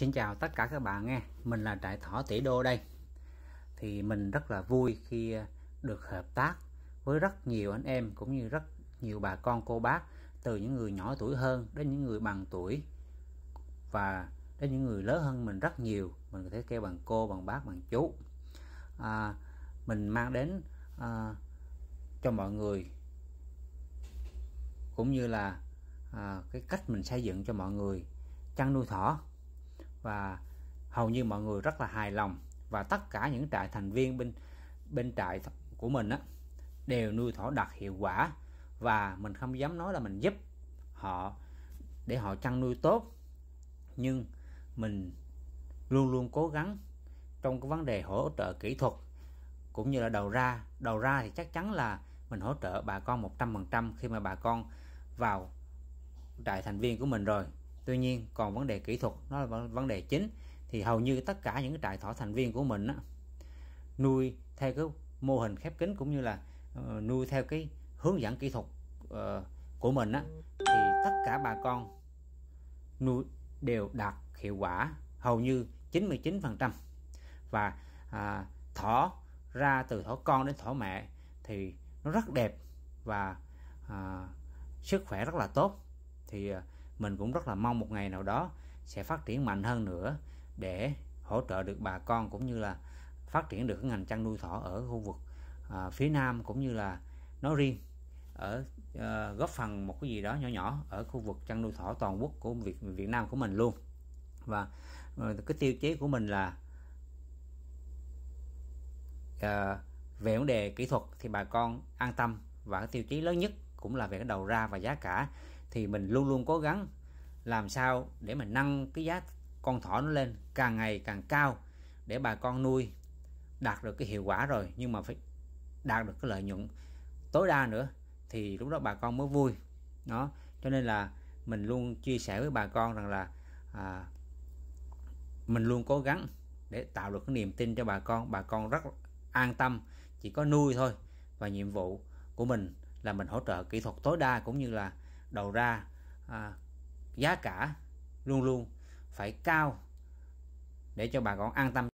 Xin chào tất cả các bạn nghe, mình là đại Thỏ Tỷ Đô đây. Thì mình rất là vui khi được hợp tác với rất nhiều anh em cũng như rất nhiều bà con cô bác từ những người nhỏ tuổi hơn đến những người bằng tuổi và đến những người lớn hơn mình rất nhiều mình có thể kêu bằng cô bằng bác bằng chú à, mình mang đến à, cho mọi người cũng như là à, cái cách mình xây dựng cho mọi người chăn nuôi thỏ và hầu như mọi người rất là hài lòng và tất cả những trại thành viên bên bên trại của mình á, đều nuôi thỏ đạt hiệu quả và mình không dám nói là mình giúp họ để họ chăn nuôi tốt nhưng mình luôn luôn cố gắng trong cái vấn đề hỗ trợ kỹ thuật cũng như là đầu ra đầu ra thì chắc chắn là mình hỗ trợ bà con 100% khi mà bà con vào trại thành viên của mình rồi tuy nhiên còn vấn đề kỹ thuật nó là vấn đề chính thì hầu như tất cả những trại thỏ thành viên của mình á, nuôi theo cái mô hình khép kín cũng như là uh, nuôi theo cái hướng dẫn kỹ thuật uh, của mình á, thì tất cả bà con nuôi đều đạt hiệu quả hầu như 99% và à, thỏ ra từ thỏ con đến thỏ mẹ thì nó rất đẹp và à, sức khỏe rất là tốt thì à, mình cũng rất là mong một ngày nào đó sẽ phát triển mạnh hơn nữa để hỗ trợ được bà con cũng như là phát triển được cái ngành chăn nuôi thỏ ở khu vực à, phía nam cũng như là nói riêng ở à, góp phần một cái gì đó nhỏ nhỏ ở khu vực chăn nuôi thỏ toàn quốc của Việt Việt Nam của mình luôn và ờ, cái tiêu chí của mình là à, về vấn đề kỹ thuật thì bà con an tâm và cái tiêu chí lớn nhất cũng là về cái đầu ra và giá cả thì mình luôn luôn cố gắng làm sao để mà nâng cái giá con thỏ nó lên càng ngày càng cao để bà con nuôi đạt được cái hiệu quả rồi nhưng mà phải đạt được cái lợi nhuận tối đa nữa thì lúc đó bà con mới vui đó cho nên là mình luôn chia sẻ với bà con rằng là à, mình luôn cố gắng để tạo được cái niềm tin cho bà con bà con rất an tâm chỉ có nuôi thôi và nhiệm vụ của mình là mình hỗ trợ kỹ thuật tối đa cũng như là đầu ra à, giá cả luôn luôn phải cao để cho bà con an tâm